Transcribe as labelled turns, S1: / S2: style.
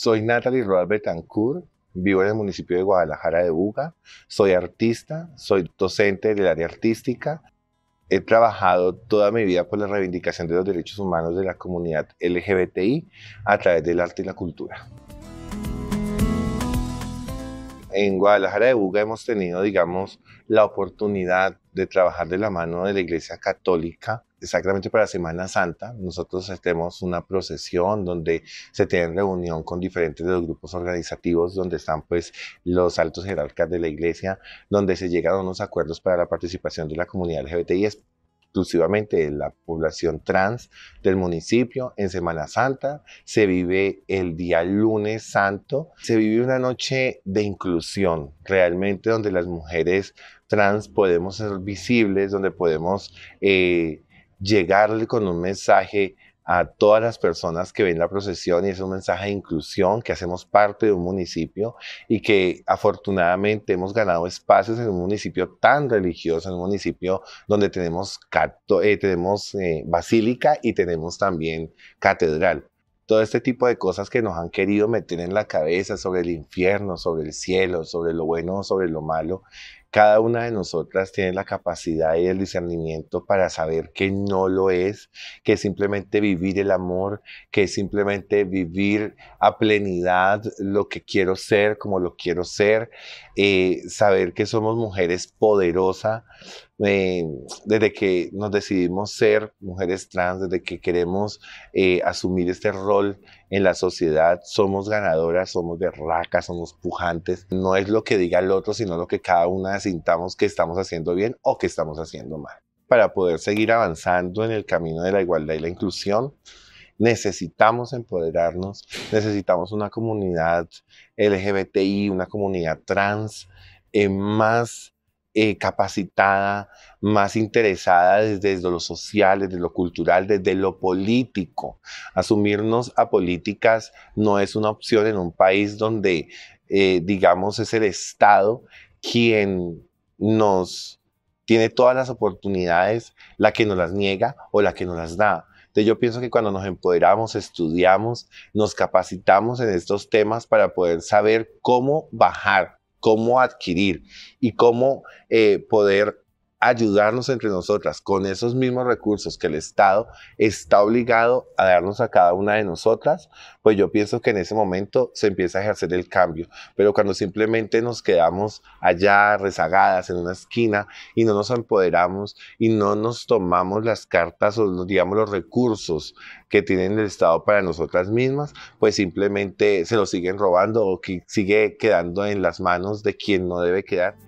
S1: Soy Natalie Roald Betancourt, vivo en el municipio de Guadalajara de Buga, soy artista, soy docente del área artística, he trabajado toda mi vida por la reivindicación de los derechos humanos de la comunidad LGBTI a través del arte y la cultura en Guadalajara de Buga hemos tenido, digamos, la oportunidad de trabajar de la mano de la Iglesia Católica, exactamente para Semana Santa. Nosotros tenemos una procesión donde se tiene reunión con diferentes de los grupos organizativos, donde están pues los altos jerarcas de la Iglesia, donde se llegan a unos acuerdos para la participación de la comunidad LGBTI, exclusivamente de la población trans del municipio en Semana Santa. Se vive el día lunes santo. Se vive una noche de inclusión, realmente donde las mujeres trans podemos ser visibles, donde podemos eh, llegarle con un mensaje a todas las personas que ven la procesión y es un mensaje de inclusión, que hacemos parte de un municipio y que afortunadamente hemos ganado espacios en un municipio tan religioso, en un municipio donde tenemos, eh, tenemos eh, basílica y tenemos también catedral. Todo este tipo de cosas que nos han querido meter en la cabeza sobre el infierno, sobre el cielo, sobre lo bueno, sobre lo malo, cada una de nosotras tiene la capacidad y el discernimiento para saber que no lo es, que simplemente vivir el amor, que simplemente vivir a plenidad lo que quiero ser, como lo quiero ser, eh, saber que somos mujeres poderosas. Eh, desde que nos decidimos ser mujeres trans, desde que queremos eh, asumir este rol en la sociedad somos ganadoras, somos berracas, somos pujantes. No es lo que diga el otro, sino lo que cada una sintamos que estamos haciendo bien o que estamos haciendo mal. Para poder seguir avanzando en el camino de la igualdad y la inclusión, necesitamos empoderarnos, necesitamos una comunidad LGBTI, una comunidad trans en eh, más eh, capacitada, más interesada desde, lo social, desde lo cultural, desde lo político. Asumirnos a políticas no es una opción en un país donde, eh, digamos, es el Estado quien nos tiene todas las oportunidades, la que nos las niega o la que nos las da. Entonces yo pienso que cuando nos empoderamos, estudiamos, nos capacitamos en estos temas para poder saber cómo bajar cómo adquirir y cómo eh, poder ayudarnos entre nosotras con esos mismos recursos que el Estado está obligado a darnos a cada una de nosotras, pues yo pienso que en ese momento se empieza a ejercer el cambio. Pero cuando simplemente nos quedamos allá rezagadas en una esquina y no nos empoderamos y no nos tomamos las cartas o digamos los recursos que tienen el Estado para nosotras mismas, pues simplemente se los siguen robando o que sigue quedando en las manos de quien no debe quedar.